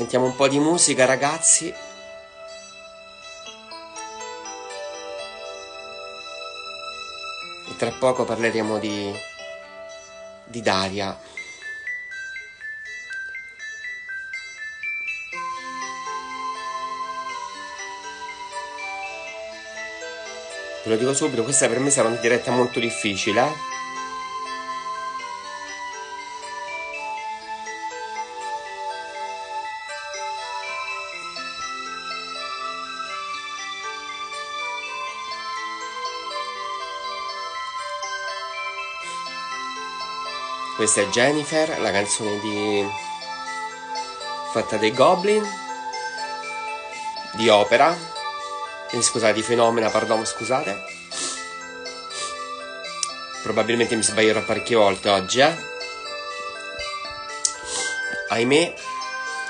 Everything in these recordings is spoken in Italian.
Sentiamo un po' di musica, ragazzi. E tra poco parleremo di, di Daria. Ve lo dico subito, questa per me sarà una diretta molto difficile. Eh? Questa è Jennifer, la canzone di... fatta dei Goblin, di Opera, eh, scusate, di Fenomena, pardon, scusate. Probabilmente mi sbaglierò parecchie volte oggi, eh. Ahimè,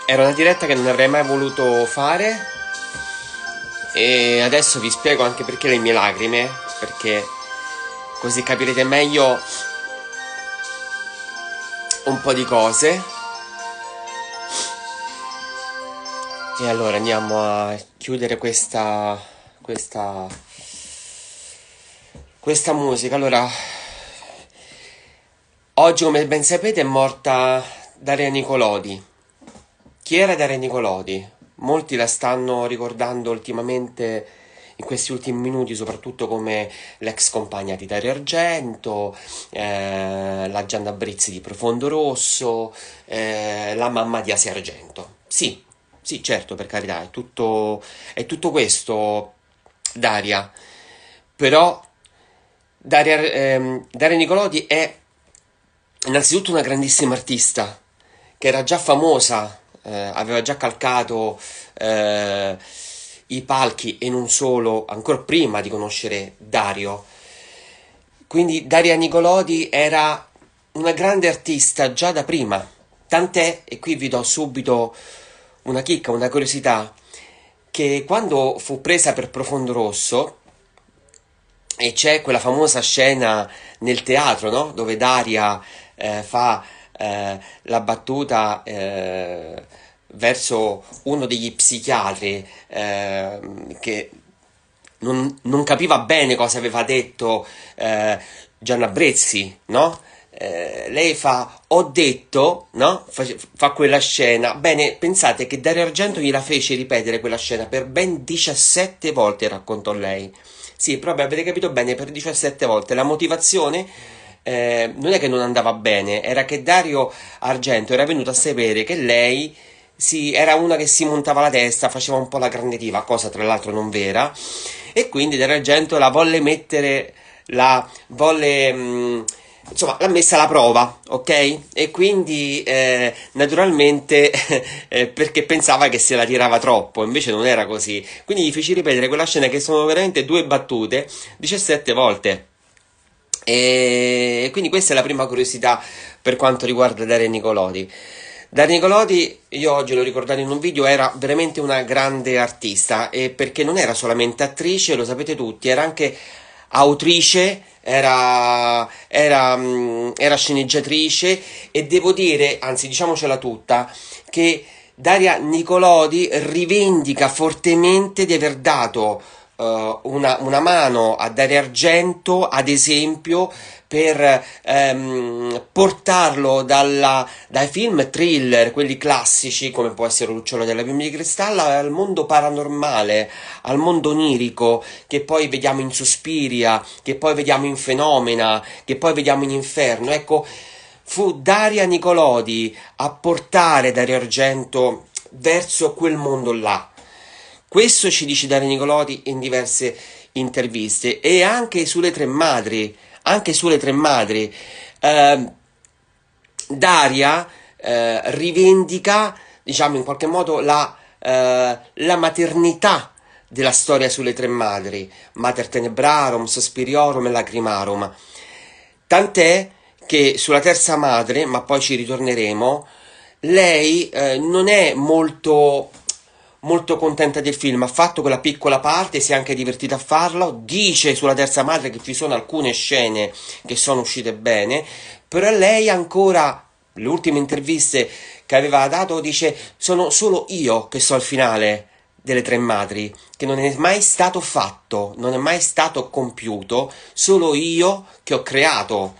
era una diretta che non avrei mai voluto fare e adesso vi spiego anche perché le mie lacrime, perché così capirete meglio po' di cose. E allora andiamo a chiudere questa, questa, questa musica. Allora, oggi come ben sapete è morta Daria Nicolodi. Chi era Daria Nicolodi? Molti la stanno ricordando ultimamente in questi ultimi minuti, soprattutto come l'ex compagna di Dario Argento, eh, la Gianna Brizzi di Profondo Rosso, eh, la mamma di Asia Argento. Sì, sì, certo, per carità, è tutto, è tutto questo, Daria. Però Daria, ehm, Daria Nicolodi è innanzitutto una grandissima artista, che era già famosa, eh, aveva già calcato... Eh, i palchi e non solo, ancora prima di conoscere Dario. Quindi Daria Nicolodi era una grande artista già da prima, tant'è, e qui vi do subito una chicca, una curiosità, che quando fu presa per Profondo Rosso, e c'è quella famosa scena nel teatro, no? dove Daria eh, fa eh, la battuta... Eh, verso uno degli psichiatri eh, che non, non, capiva bene cosa aveva detto eh, Gianna Brezzi, no? Eh, lei fa, ho detto, no? Fa, fa, quella scena. Bene, pensate che Dario Argento gliela fece ripetere quella scena per ben 17 volte, raccontò lei. Sì, proprio avete capito bene, per 17 volte. La motivazione eh, non è che non andava bene, era che Dario Argento era venuto a sapere che lei si, era una che si montava la testa, faceva un po' la grande diva, cosa tra l'altro non vera, e quindi Dario Argento la volle mettere, la volle... Mm, insomma, l'ha messa alla prova, ok? E quindi eh, naturalmente eh, perché pensava che se la tirava troppo, invece non era così. Quindi gli feci ripetere quella scena che sono veramente due battute 17 volte. E quindi questa è la prima curiosità per quanto riguarda Dare Nicolodi. Dario Nicolodi, io oggi l'ho ricordato in un video, era veramente una grande artista, eh, perché non era solamente attrice, lo sapete tutti, era anche autrice, era, era, mm, era, sceneggiatrice e devo dire, anzi diciamocela tutta, che Daria Nicolodi rivendica fortemente di aver dato uh, una, una mano a Daria Argento, ad esempio, per ehm, portarlo dalla, dai film thriller, quelli classici come può essere Lucciolo della Bibbia di Cristallo, al mondo paranormale, al mondo onirico che poi vediamo in Suspiria, che poi vediamo in Fenomena, che poi vediamo in Inferno. Ecco, fu Daria Nicolodi a portare Dario Argento verso quel mondo là. Questo ci dice Dario Nicolodi in diverse interviste e anche sulle tre madri anche sulle tre madri. Eh, Daria eh, rivendica, diciamo in qualche modo, la, eh, la maternità della storia sulle tre madri, Mater Tenebrarum, Sospiriorum e Lacrimarum. Tant'è che sulla terza madre, ma poi ci ritorneremo, lei eh, non è molto molto contenta del film, ha fatto quella piccola parte, si è anche divertita a farlo, dice sulla terza madre che ci sono alcune scene che sono uscite bene, però lei ancora, le ultime interviste che aveva dato, dice sono solo io che so il finale delle tre madri, che non è mai stato fatto, non è mai stato compiuto, solo io che ho creato,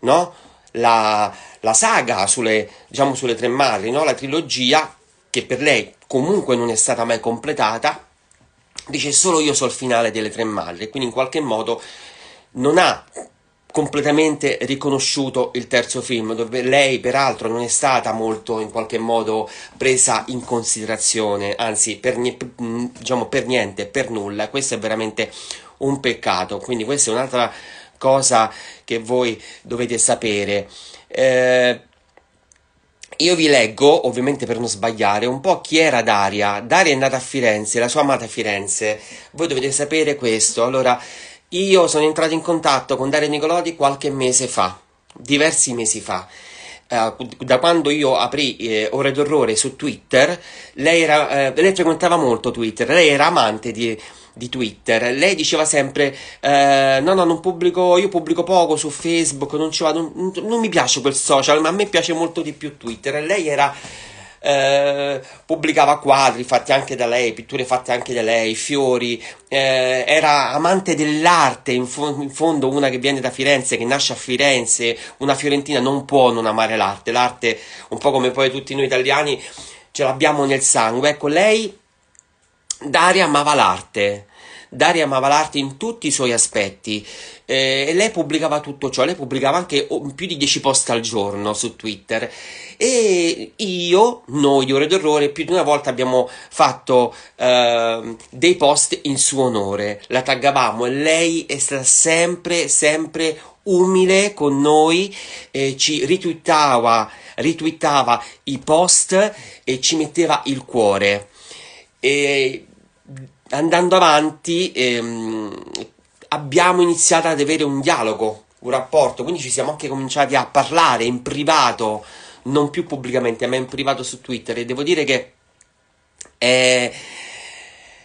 no? La, la saga sulle, diciamo, sulle tre madri, no? la trilogia che per lei comunque non è stata mai completata, dice solo io so il finale delle tre maglie, quindi in qualche modo non ha completamente riconosciuto il terzo film, dove lei peraltro non è stata molto in qualche modo presa in considerazione, anzi per, diciamo, per niente, per nulla, questo è veramente un peccato, quindi questa è un'altra cosa che voi dovete sapere. Eh, io vi leggo, ovviamente per non sbagliare, un po' chi era Daria. Daria è nata a Firenze, la sua amata Firenze. Voi dovete sapere questo. Allora, io sono entrato in contatto con Daria Nicolodi qualche mese fa, diversi mesi fa. Uh, da quando io aprì eh, Ore d'Orrore su Twitter, lei, era, eh, lei frequentava molto Twitter, lei era amante di di Twitter. Lei diceva sempre: eh, No, no, non pubblico, io pubblico poco su Facebook, non ci vado, non, non mi piace quel social, ma a me piace molto di più Twitter. lei era. Eh, pubblicava quadri fatti anche da lei, pitture fatte anche da lei, fiori, eh, era amante dell'arte, in, fo- in, fondo una che viene da Firenze, che nasce a Firenze, una fiorentina non può non amare l'arte, l'arte un po' come poi tutti noi italiani ce l'abbiamo nel sangue, ecco lei Daria amava l'arte. Daria amava l'arte in tutti i suoi aspetti eh, e lei pubblicava tutto ciò, lei pubblicava anche oh, più di 10 post al giorno su Twitter e io, noi di Ore d'Orrore, più di una volta abbiamo fatto eh, dei post in suo onore, la taggavamo e lei è stata sempre, sempre umile con noi, eh, ci ritwittava, ritwittava i post e ci metteva il cuore. E andando avanti ehm, abbiamo iniziato ad avere un dialogo, un rapporto, quindi ci siamo anche cominciati a parlare in privato, non più pubblicamente, ma in privato su Twitter e devo dire che è, eh,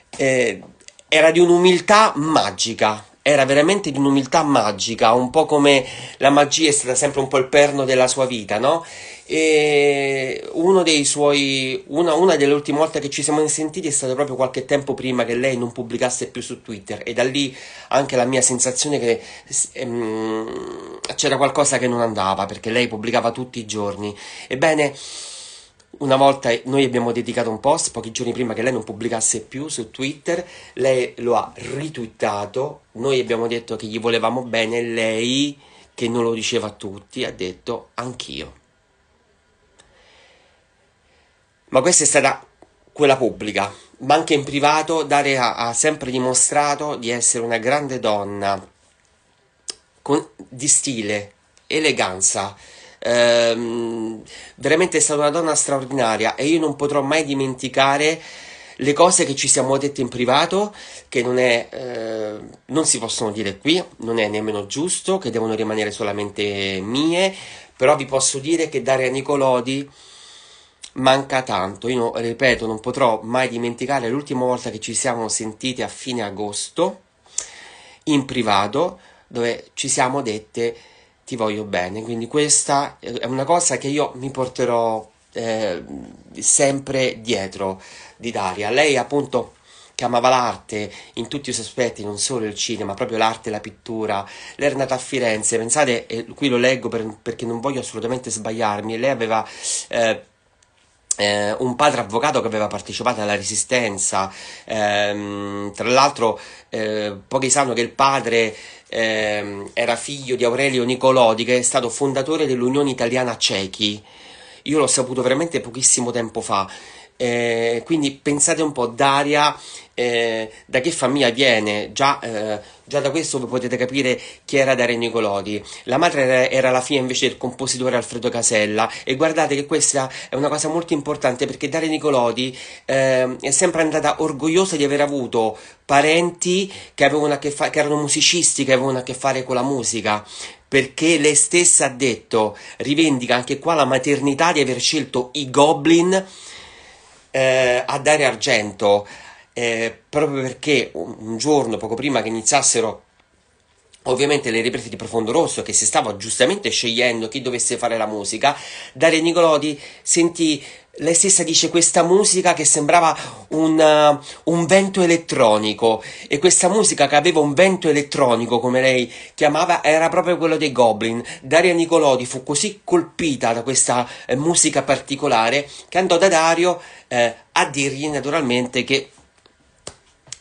è, eh, era di un'umiltà magica. Era veramente di un'umiltà magica, un po' come la magia è stata sempre un po' il perno della sua vita, no? E uno dei suoi, una, una delle ultime volte che ci siamo sentiti è stato proprio qualche tempo prima che lei non pubblicasse più su Twitter e da lì anche la mia sensazione che ehm, c'era qualcosa che non andava perché lei pubblicava tutti i giorni. Ebbene, una volta noi abbiamo dedicato un post pochi giorni prima che lei non pubblicasse più su Twitter, lei lo ha ritwittato, noi abbiamo detto che gli volevamo bene, lei che non lo diceva a tutti ha detto anch'io ma questa è stata quella pubblica, ma anche in privato Daria ha sempre dimostrato di essere una grande donna con, di stile, eleganza, ehm, veramente è stata una donna straordinaria e io non potrò mai dimenticare le cose che ci siamo dette in privato, che non, è, eh, non si possono dire qui, non è nemmeno giusto, che devono rimanere solamente mie, però vi posso dire che Daria Nicolodi manca tanto. Io ripeto, non potrò mai dimenticare l'ultima volta che ci siamo sentiti a fine agosto in privato, dove ci siamo dette ti voglio bene. Quindi questa è una cosa che io mi porterò eh, sempre dietro di Daria. Lei appunto che amava l'arte in tutti i suoi aspetti, non solo il cinema, proprio l'arte e la pittura. Lei era nata a Firenze, pensate, eh, qui lo leggo per, perché non voglio assolutamente sbagliarmi, lei aveva... Eh, eh, un padre avvocato che aveva partecipato alla resistenza, ehm, tra l'altro eh, pochi sanno che il padre ehm, era figlio di Aurelio Nicolodi che è stato fondatore dell'Unione Italiana Cechi, io l'ho saputo veramente pochissimo tempo fa eh, quindi pensate un po' d'aria, eh, da che famiglia viene, già, eh, già da questo potete capire chi era Daria Nicolodi. La madre era, era, la figlia invece del compositore Alfredo Casella e guardate che questa è una cosa molto importante perché Daria Nicolodi ehm, è sempre andata orgogliosa di aver avuto parenti che, fa- che erano musicisti, che avevano a che fare con la musica perché lei stessa ha detto, rivendica anche qua la maternità di aver scelto i Goblin eh, a dare argento eh, proprio perché un giorno, poco prima che iniziassero ovviamente le riprese di Profondo Rosso che si stava giustamente scegliendo chi dovesse fare la musica, Dario Nicolodi sentì lei stessa dice questa musica che sembrava un, uh, un, vento elettronico e questa musica che aveva un vento elettronico come lei chiamava era proprio quello dei Goblin Daria Nicolodi fu così colpita da questa eh, musica particolare che andò da Dario eh, a dirgli naturalmente che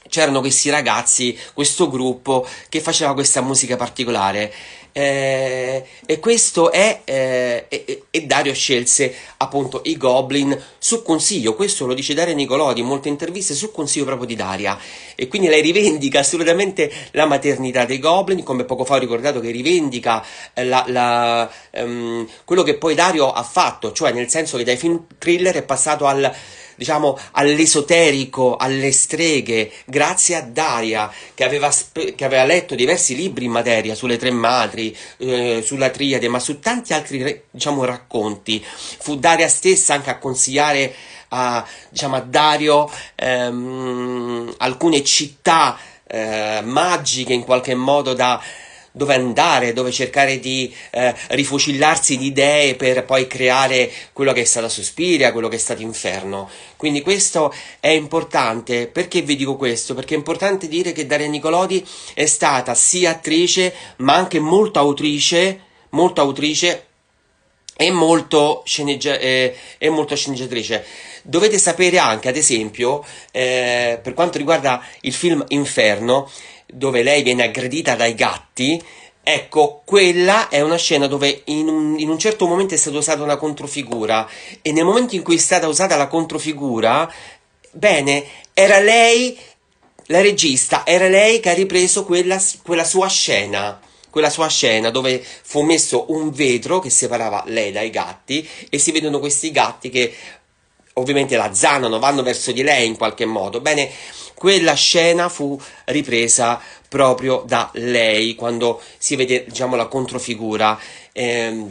c'erano questi ragazzi questo gruppo che faceva questa musica particolare eh, e questo è. Eh, e, e, Dario scelse appunto i Goblin su consiglio. Questo lo dice Dario Nicolodi in molte interviste su consiglio proprio di Daria. E quindi lei rivendica assolutamente la maternità dei Goblin, come poco fa ho ricordato che rivendica eh, la, la, ehm, quello che poi Dario ha fatto, cioè nel senso che dai film thriller è passato al diciamo, all'esoterico, alle streghe, grazie a Daria che aveva, che aveva letto diversi libri in materia sulle tre madri, Tolstoi, eh, sulla Triade, ma su tanti altri diciamo, racconti. Fu Daria stessa anche a consigliare a, diciamo, a Dario ehm, alcune città eh, magiche in qualche modo da dove andare, dove cercare di eh, rifucillarsi di idee per poi creare quello che è stato Sospiria, quello che è stato Inferno. Quindi questo è importante. Perché vi dico questo? Perché è importante dire che Daria Nicolodi è stata sia attrice, ma anche molto autrice, molto autrice e molto, sceneggia- eh, e molto sceneggiatrice. Dovete sapere anche, ad esempio, eh, per quanto riguarda il film Inferno, dove lei viene aggredita dai gatti, Ecco, quella è una scena dove in un, in un, certo momento è stata usata una controfigura e nel momento in cui è stata usata la controfigura, bene, era lei, la regista, era lei che ha ripreso quella, quella sua scena. Quella sua scena dove fu messo un vetro che separava lei dai gatti e si vedono questi gatti che ovviamente la zanano, vanno verso di lei in qualche modo. Bene, quella scena fu ripresa proprio da lei quando si vede diciamo la controfigura. Eh,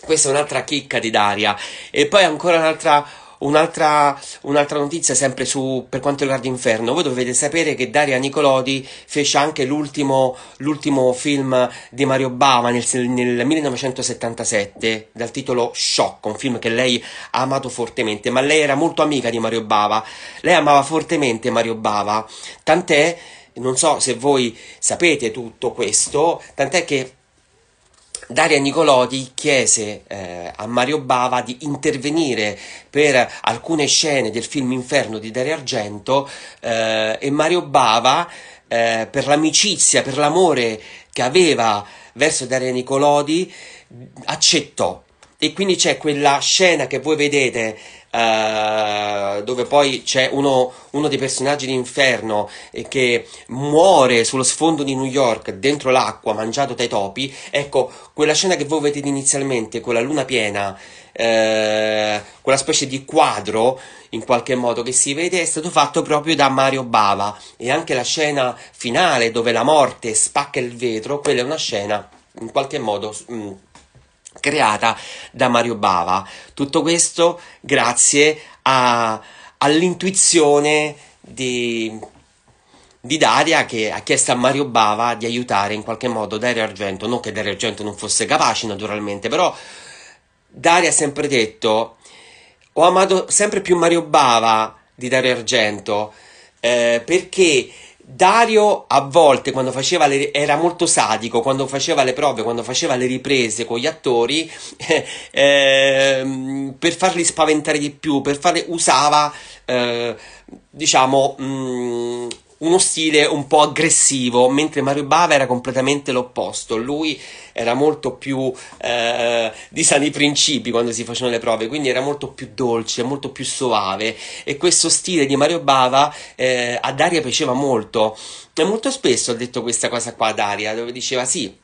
questa è un'altra chicca di Daria. E poi ancora un'altra Un'altra, un'altra, notizia sempre su, per quanto riguarda Inferno, voi dovete sapere che Daria Nicolodi fece anche l'ultimo, l'ultimo film di Mario Bava nel, nel 1977 dal titolo Shock, un film che lei ha amato fortemente, ma lei era molto amica di Mario Bava, lei amava fortemente Mario Bava, tant'è, non so se voi sapete tutto questo, tant'è che Daria Nicolodi chiese eh, a Mario Bava di intervenire per alcune scene del film Inferno di Dario Argento eh, e Mario Bava, eh, per l'amicizia, per l'amore che aveva verso Daria Nicolodi, accettò. E quindi c'è quella scena che voi vedete eh, dove poi c'è uno, uno dei personaggi di d'inferno eh, che muore sullo sfondo di New York dentro l'acqua mangiato dai topi, ecco, quella scena che voi vedete inizialmente con la luna piena, eh, quella specie di quadro in qualche modo che si vede è stato fatto proprio da Mario Bava e anche la scena finale dove la morte spacca il vetro, quella è una scena in qualche modo... Mh, mm, creata da Mario Bava. Tutto questo grazie a, all'intuizione di, di Daria che ha chiesto a Mario Bava di aiutare in qualche modo Dario Argento, non che Dario Argento non fosse capace naturalmente, però Daria ha sempre detto ho amato sempre più Mario Bava di Dario Argento eh, perché Dario a volte quando faceva le, era molto sadico quando faceva le prove, quando faceva le riprese con gli attori eh, eh, per farli spaventare di più, per farli usava eh, diciamo mh, mm, uno stile un po' aggressivo, mentre Mario Bava era completamente l'opposto. Lui era molto più eh, di sani principi quando si facevano le prove, quindi era molto più dolce, molto più soave. E questo stile di Mario Bava eh, a Daria piaceva molto. E molto spesso ha detto questa cosa qua a Daria, dove diceva sì.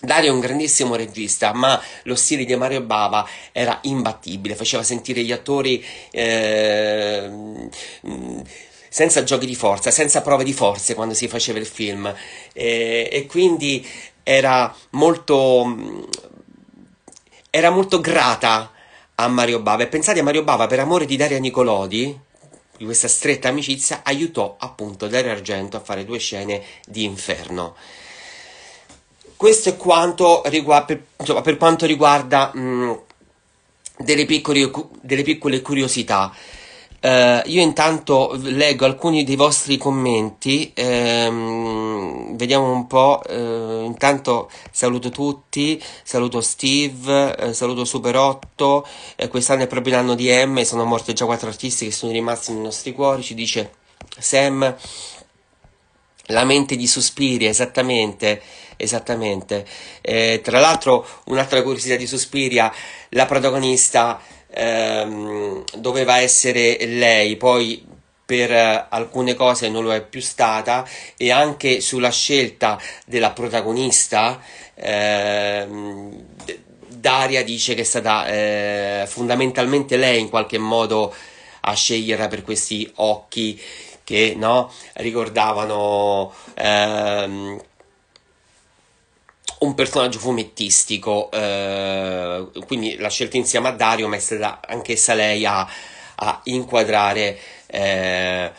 Dario è un grandissimo regista, ma lo stile di Mario Bava era imbattibile, faceva sentire gli attori eh, senza giochi di forza, senza prove di forze quando si faceva il film e, e quindi era molto, mm, era molto grata a Mario Bava e pensate a Mario Bava per amore di Daria Nicolodi di questa stretta amicizia aiutò appunto Dario Argento a fare due scene di inferno questo è quanto riguarda per, insomma, per quanto riguarda mh, mm, delle, piccole, delle piccole curiosità Uh, io intanto leggo alcuni dei vostri commenti, ehm, vediamo un po'. Eh, intanto saluto tutti, saluto Steve, eh, saluto Superotto. Eh, quest'anno è proprio l'anno di M, sono morti già quattro artisti che sono rimasti nei nostri cuori, ci dice Sam. La mente di Sospiri, esattamente, esattamente. Eh, tra l'altro, un'altra curiosità di Suspiria, la protagonista ehm, doveva essere lei, poi per eh, alcune cose non lo è più stata e anche sulla scelta della protagonista ehm, Daria dice che è stata eh, fondamentalmente lei in qualche modo a sceglierla per questi occhi che no, ricordavano ehm, un personaggio fumettistico, eh, quindi la scelta insieme a Dario, ma è stata anch'essa lei a, a inquadrare eh,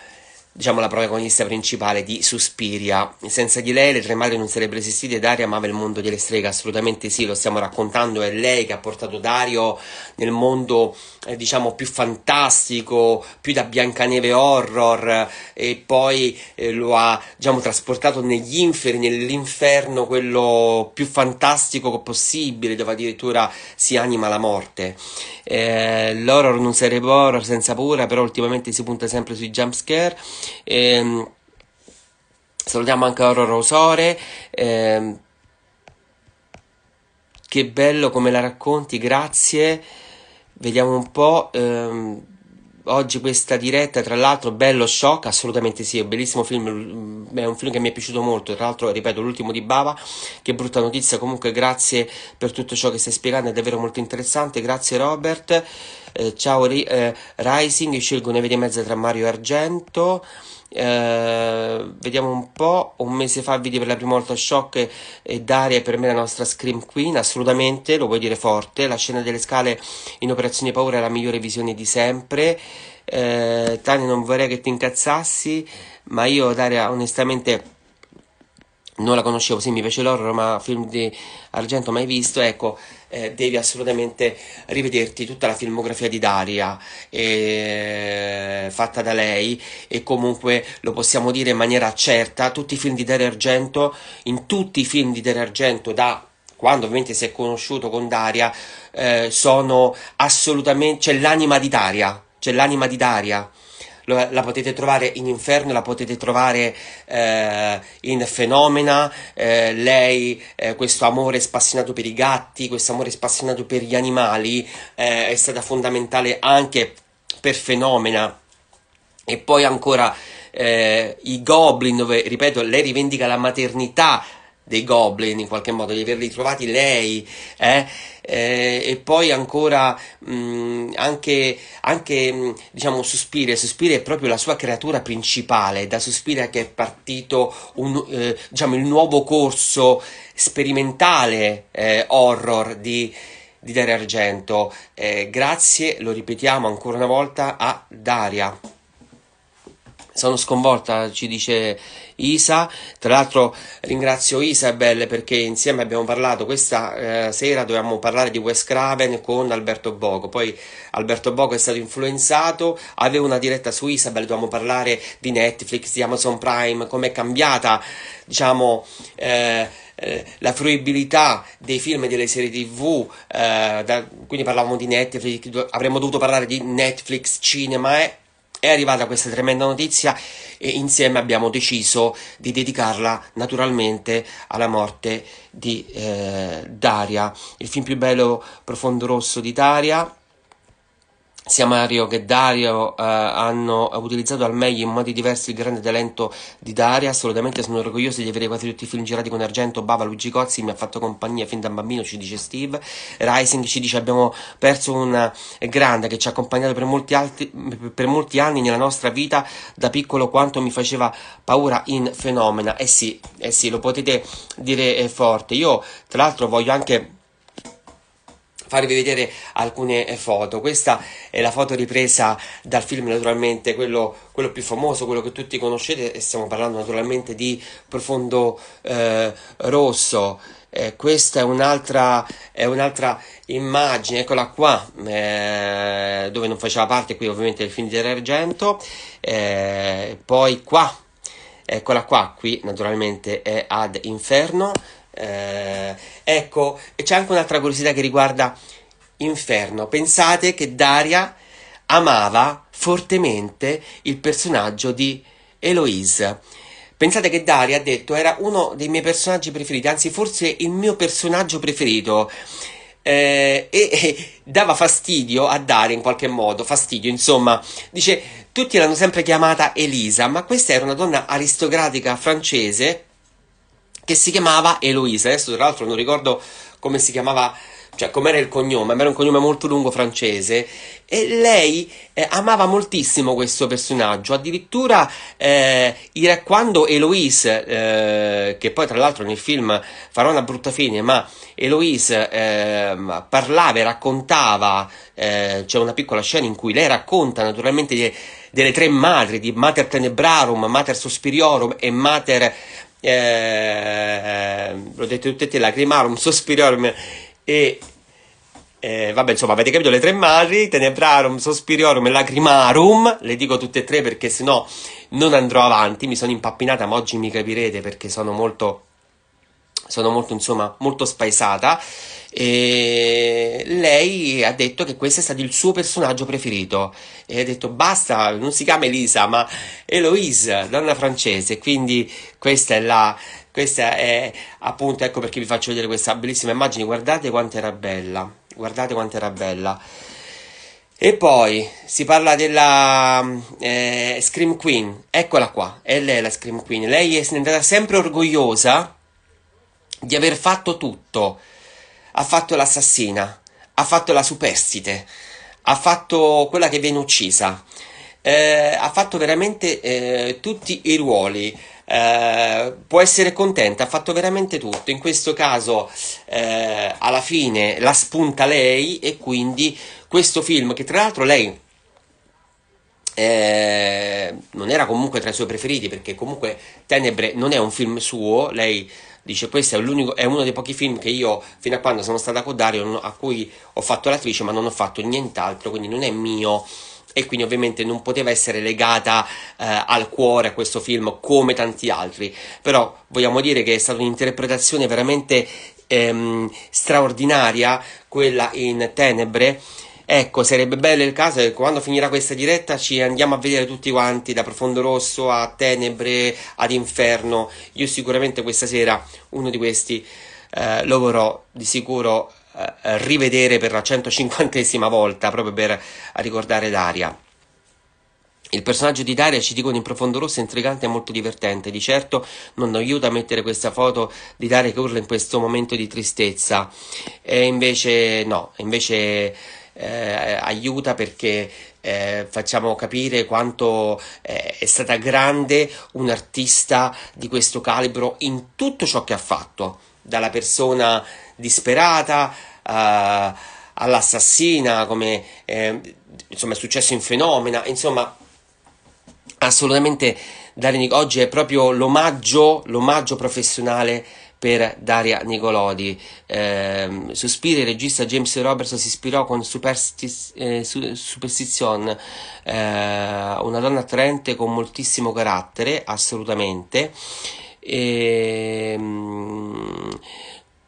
diciamo, la protagonista principale di Suspiria. Senza di lei le tre madri non sarebbero esistite, Daria amava il mondo delle streghe, assolutamente sì, lo stiamo raccontando, è lei che ha portato Dario nel mondo, eh, diciamo, più fantastico, più da Biancaneve horror, e poi eh, lo ha, diciamo, trasportato negli inferi, nell'inferno, quello più fantastico possibile, dove addirittura si anima la morte. Eh, l'horror non sarebbe horror senza paura, però ultimamente si punta sempre sui jumpscare. Ehm, salutiamo anche Aurora Osore. Ehm, che bello come la racconti, grazie. Vediamo un po'. Ehm, oggi questa diretta, tra l'altro, bello shock, assolutamente sì, è un bellissimo film, è un film che mi è piaciuto molto, tra l'altro, ripeto, l'ultimo di Bava, che brutta notizia, comunque grazie per tutto ciò che stai spiegando, è davvero molto interessante, grazie Robert eh, ciao ri- eh, Rising, scelgo 9 e mezza tra Mario e Argento. Eh, vediamo un po'. Un mese fa vidi per la prima volta Shock e, e Daria per me la nostra Scream Queen. Assolutamente, lo vuoi dire forte. La scena delle scale in Operazione Paura è la migliore visione di sempre. Eh, Tania, non vorrei che ti incazzassi, ma io, Daria, onestamente. Non la conoscevo, sì, mi piace l'horror, ma film di Argento mai visto. Ecco, eh, devi assolutamente rivederti tutta la filmografia di Daria eh, fatta da lei e comunque lo possiamo dire in maniera certa, tutti i film di Dario Argento, in tutti i film di Dario Argento da quando ovviamente si è conosciuto con Daria, eh, sono assolutamente, c'è l'anima di Daria, c'è l'anima di Daria la potete trovare in Inferno, la potete trovare eh, in Fenomena, eh, lei, eh, questo amore spassinato per i gatti, questo amore spassinato per gli animali, eh, è stata fondamentale anche per Fenomena. E poi ancora eh, i Goblin, dove, ripeto, lei rivendica la maternità dei Goblin in qualche modo, di averli trovati lei, eh? Eh, e poi ancora mh, anche, anche diciamo Suspire, Suspire è proprio la sua creatura principale, da Suspire che è partito un, eh, diciamo, il nuovo corso sperimentale eh, horror di, di Dario Argento, eh, grazie, lo ripetiamo ancora una volta, a Daria. Sono sconvolta, ci dice Isa. Tra l'altro ringrazio Isabel perché insieme abbiamo parlato questa eh, sera, dovevamo parlare di Wes Craven con Alberto Bogo. Poi Alberto Bogo è stato influenzato, aveva una diretta su Isabel, dovevamo parlare di Netflix, di Amazon Prime, com'è cambiata, diciamo... Eh, eh la fruibilità dei film e delle serie tv, eh, da, quindi parlavamo di Netflix, avremmo dovuto parlare di Netflix, cinema, eh, è arrivata questa tremenda notizia e insieme abbiamo deciso di dedicarla naturalmente alla morte di eh, Daria, il film più bello profondo rosso di Daria sia Mario che Dario eh, hanno utilizzato al meglio in modi diversi il grande talento di Daria. Assolutamente sono orgoglioso di avere quasi tutti i film girati con Argento. Bava Luigi Cozzi mi ha fatto compagnia fin da bambino, ci dice Steve. Rising ci dice: Abbiamo perso una grande che ci ha accompagnato per molti, alti, per molti anni nella nostra vita. Da piccolo, quanto mi faceva paura in fenomena. Eh sì, eh sì lo potete dire eh, forte. Io, tra l'altro, voglio anche farvi vedere alcune eh, foto. Questa è la foto ripresa dal film, naturalmente, quello, quello più famoso, quello che tutti conoscete, e stiamo parlando naturalmente di Profondo eh, Rosso. Eh, questa è un'altra, è un'altra, immagine, eccola qua, eh, dove non faceva parte qui ovviamente il film di Argento, eh, poi qua, eccola qua, qui naturalmente è ad Inferno, eh, ecco, c'è anche un'altra curiosità che riguarda Inferno. Pensate che Daria amava fortemente il personaggio di Eloise. Pensate che Daria ha detto era uno dei miei personaggi preferiti, anzi forse il mio personaggio preferito. Eh, e, e, dava fastidio a Daria in qualche modo, fastidio, insomma, dice tutti l'hanno sempre chiamata Elisa, ma questa era una donna aristocratica francese che si chiamava Eloise. Adesso, tra l'altro, non ricordo come si chiamava cioè com'era il cognome, ma era un cognome molto lungo francese e lei eh, amava moltissimo questo personaggio, addirittura eh, quando Eloise, eh, che poi tra l'altro nel film farà una brutta fine, ma Eloise ehm, parlava e raccontava, eh, c'è una piccola scena in cui lei racconta naturalmente delle, delle tre madri, di Mater Tenebrarum, Mater Suspiriorum e Mater eh, eh, l'ho detto tutte e tre, lacrimarum, sospiriorum e... Eh, vabbè, insomma, avete capito le tre madri, tenebrarum, sospiriorum e lacrimarum, le dico tutte e tre perché sennò non andrò avanti, mi sono impappinata, ma oggi mi capirete perché sono molto sono molto, insomma, molto spaesata. E lei ha detto che questo è stato il suo personaggio preferito e ha detto basta, non si chiama Elisa ma Eloise, donna francese quindi questa è la questa è appunto, ecco perché vi faccio vedere questa bellissima immagine guardate quanto era bella guardate quanto era bella e poi si parla della eh, Scream Queen, eccola qua, è lei la Scream Queen, lei è andata sempre orgogliosa di aver fatto tutto. Ha fatto l'assassina, ha fatto la superstite, ha fatto quella che viene uccisa, eh, ha fatto veramente eh, tutti i ruoli. Eh, può essere contenta, ha fatto veramente tutto. In questo caso, eh, alla fine la spunta lei, e quindi questo film, che tra l'altro lei eh, non era comunque tra i suoi preferiti, perché comunque Tenebre non è un film suo, lei Dice: Questo è, è, uno dei pochi film che io, fino a quando sono stata con Dario, non, a cui ho fatto l'attrice, ma non ho fatto nient'altro, quindi non è mio. E quindi ovviamente non poteva essere legata eh, al cuore a questo film come tanti altri. Però vogliamo dire che è stata un'interpretazione veramente ehm, straordinaria, quella in Tenebre Ecco, sarebbe bello il caso che quando finirà questa diretta ci andiamo a vedere tutti quanti, da Profondo Rosso a Tenebre ad Inferno. Io sicuramente questa sera uno di questi eh, lo vorrò di sicuro eh, rivedere per la 150esima volta, proprio per ricordare Daria. Il personaggio di Daria, ci dicono in profondo rosso, è intrigante e molto divertente. Di certo non aiuta a mettere questa foto di Daria che urla in questo momento di tristezza. E invece no, invece eh, aiuta perché eh, facciamo capire quanto eh, è stata grande un artista di questo calibro in tutto ciò che ha fatto, dalla persona disperata eh, all'assassina, come eh, insomma è successo in Fenomena, insomma assolutamente Darini oggi è proprio l'omaggio, l'omaggio professionale per Daria Nicolodi. Eh, Sospiri, il regista James Roberts si ispirò con Superstis, eh, Superstition, eh, una donna attraente con moltissimo carattere, assolutamente. E, ehm,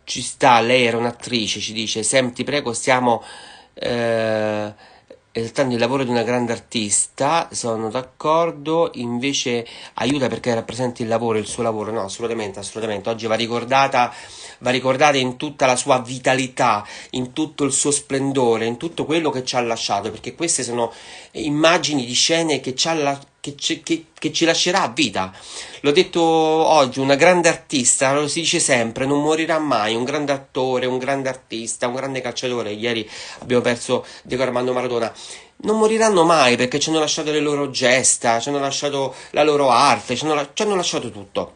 ci sta, lei era un'attrice, ci dice, senti prego stiamo... Eh, esaltando il lavoro di una grande artista, sono d'accordo, invece aiuta perché rappresenta il lavoro, il suo lavoro, no, assolutamente, assolutamente, oggi va ricordata, va ricordata in tutta la sua vitalità, in tutto il suo splendore, in tutto quello che ci ha lasciato, perché queste sono immagini di scene che ci ha lasciato che, ci, che, che ci lascerà a vita. L'ho detto oggi, una grande artista, lo si dice sempre, non morirà mai, un grande attore, un grande artista, un grande calciatore. Ieri abbiamo perso Diego Armando Maradona non moriranno mai perché ci hanno lasciato le loro gesta, ci hanno lasciato la loro arte, ci hanno, la- ci hanno, lasciato tutto.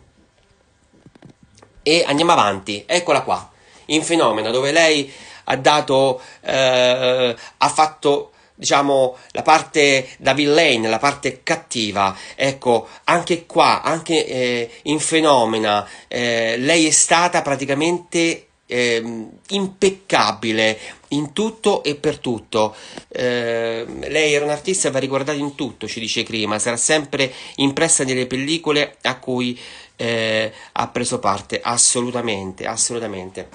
E andiamo avanti, eccola qua, in fenomeno dove lei ha dato, eh, ha fatto diciamo, la parte da villain, la parte cattiva. Ecco, anche qua, anche eh, in Fenomena, eh, lei è stata praticamente eh, impeccabile in tutto e per tutto. Eh, lei era un'artista e va ricordata in tutto, ci dice Crima, sarà sempre impressa nelle pellicole a cui eh, ha preso parte, assolutamente, assolutamente.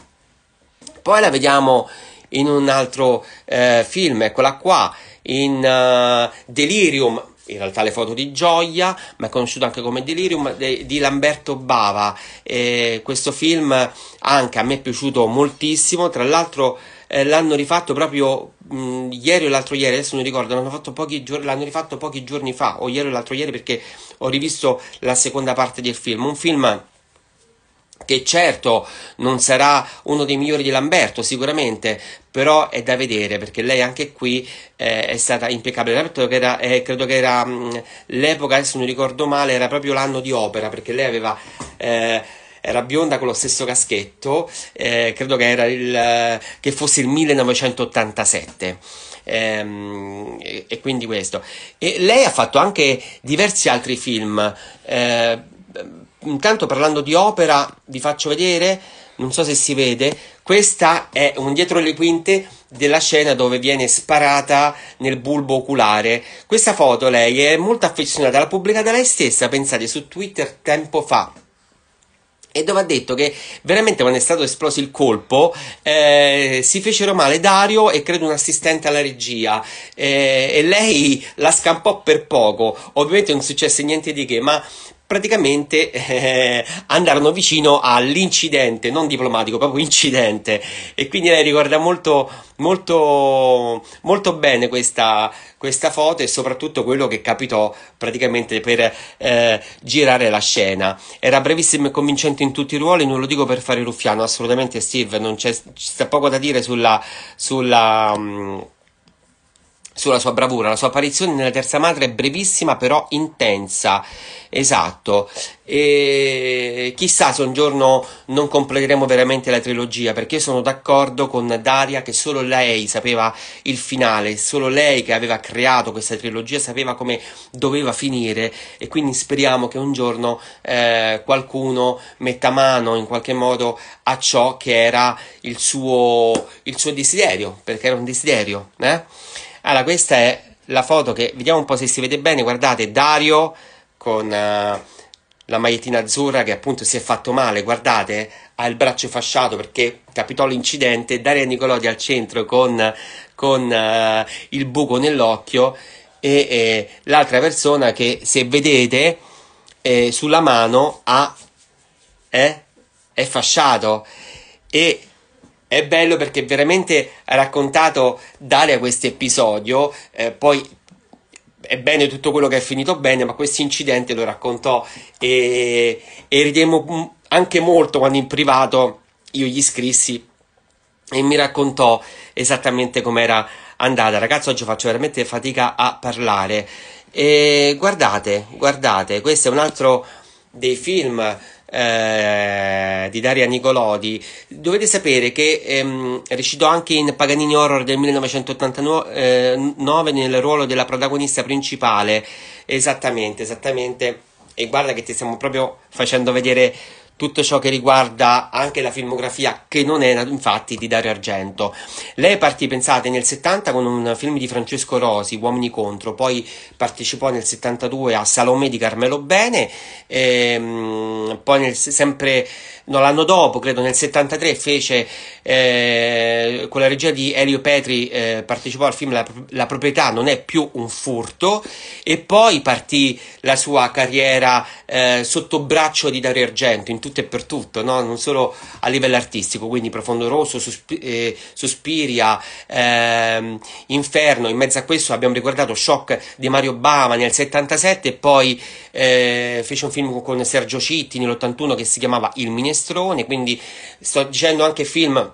Poi la vediamo in un altro eh, film, eccola qua, in uh, Delirium, in realtà le foto di Gioia, ma è conosciuto anche come Delirium, de, di Lamberto Bava. Eh, questo film anche a me è piaciuto moltissimo, tra l'altro eh, l'hanno rifatto proprio mh, ieri o l'altro ieri, adesso non ricordo, l'hanno, fatto pochi giorni, l'hanno rifatto pochi giorni fa, o ieri o l'altro ieri perché ho rivisto la seconda parte del film, un film che certo non sarà uno dei migliori di Lamberto sicuramente, però è da vedere perché lei anche qui eh, è stata impeccabile. Lamberto che era, eh, credo che era mh, mm, l'epoca, adesso non ricordo male, era proprio l'anno di opera perché lei aveva... Eh, era bionda con lo stesso caschetto, eh, credo che, era il, che fosse il 1987. Ehm, e, e, quindi questo. E lei ha fatto anche diversi altri film eh, intanto parlando di opera, vi faccio vedere, non so se si vede, questa è un dietro le quinte della scena dove viene sparata nel bulbo oculare. Questa foto lei è molto affezionata, l'ha pubblicata lei stessa, pensate, su Twitter tempo fa e dove ha detto che veramente quando è stato esploso il colpo eh, si fecero male Dario e credo un assistente alla regia eh, e lei la scampò per poco ovviamente non successe niente di che ma praticamente eh, andarono vicino all'incidente, non diplomatico, proprio incidente. E quindi lei ricorda molto, molto, molto bene questa, questa foto e soprattutto quello che capitò praticamente per eh, girare la scena. Era brevissimo e convincente in tutti i ruoli, non lo dico per fare ruffiano, assolutamente Steve, non c'è, c'è poco da dire sulla... sulla mh, mm, sulla sua bravura. La sua apparizione nella terza madre è brevissima, però intensa. Esatto. E chissà se un giorno non completeremo veramente la trilogia, perché sono d'accordo con Daria che solo lei sapeva il finale, solo lei che aveva creato questa trilogia sapeva come doveva finire e quindi speriamo che un giorno eh, qualcuno metta mano in qualche modo a ciò che era il suo, il suo desiderio, perché era un desiderio, eh? Allora, questa è la foto che vediamo un po' se si vede bene. Guardate Dario con uh, la magliettina azzurra che appunto si è fatto male. Guardate, ha il braccio fasciato perché capitò l'incidente. Dario e Nicolodi al centro con, con uh, il buco nell'occhio. E, e l'altra persona che, se vedete, eh, sulla mano ha, eh, è fasciato. E è bello perché veramente raccontato Dalia questo episodio, eh, poi è bene tutto quello che è finito bene, ma questo incidente lo raccontò e, e ridemmo anche molto quando in privato io gli scrissi e mi raccontò esattamente com'era andata. Ragazzi, oggi faccio veramente fatica a parlare. E guardate, guardate, questo è un altro dei film eh, di Daria Nicolodi, dovete sapere che ehm, recitò anche in Paganini Horror del 1989 eh, nel ruolo della protagonista principale. Esattamente, esattamente. E guarda che ti stiamo proprio facendo vedere tutto ciò che riguarda anche la filmografia che non era infatti di Dario Argento. Lei partì, pensate, nel 70 con un film di Francesco Rosi, Uomini contro, poi partecipò nel 72 a Salome di Carmelo Bene, ehm, poi nel, sempre no, l'anno dopo, credo nel 73, fece eh, con la regia di Elio Petri, eh, partecipò al film la, la proprietà non è più un furto e poi partì la sua carriera eh, sotto braccio di Dario Argento tutto e per tutto, no? non solo a livello artistico, quindi Profondo Rosso, susp- eh, Suspiria, ehm, Inferno, in mezzo a questo abbiamo ricordato Shock di Mario Bava nel 77 e poi eh, fece un film con Sergio Citti nell'81 che si chiamava Il Minestrone, quindi sto dicendo anche film